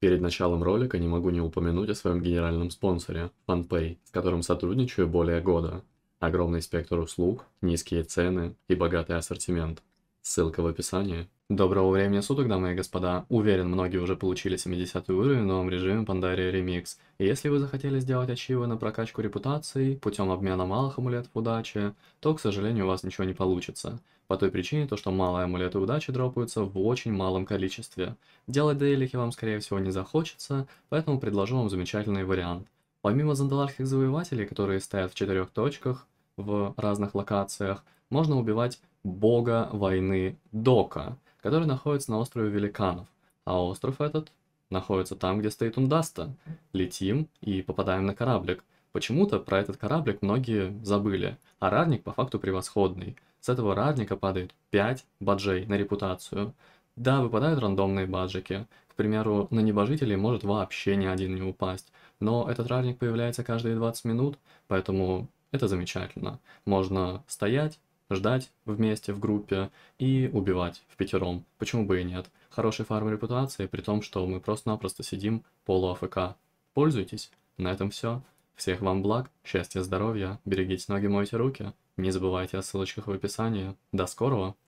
Перед началом ролика не могу не упомянуть о своем генеральном спонсоре, FunPay, с которым сотрудничаю более года. Огромный спектр услуг, низкие цены и богатый ассортимент. Ссылка в описании. Доброго времени суток, дамы и господа. Уверен, многие уже получили 70 уровень в новом режиме Pandaria Remix. если вы захотели сделать ачивы на прокачку репутации путем обмена малых амулетов удачи, то, к сожалению, у вас ничего не получится. По той причине, то, что малые амулеты удачи дропаются в очень малом количестве. Делать дейлики вам, скорее всего, не захочется, поэтому предложу вам замечательный вариант. Помимо зандаларских завоевателей, которые стоят в четырех точках, в разных локациях, можно убивать бога войны Дока – который находится на острове Великанов. А остров этот находится там, где стоит Ундаста. Летим и попадаем на кораблик. Почему-то про этот кораблик многие забыли, а радник по факту превосходный. С этого радника падает 5 баджей на репутацию. Да, выпадают рандомные баджики. К примеру, на небожителей может вообще ни один не упасть. Но этот радник появляется каждые 20 минут, поэтому это замечательно. Можно стоять, ждать вместе в группе и убивать в пятером. Почему бы и нет? Хороший фарм репутации, при том, что мы просто-напросто сидим полу АФК. Пользуйтесь. На этом все. Всех вам благ, счастья, здоровья, берегите ноги, мойте руки. Не забывайте о ссылочках в описании. До скорого!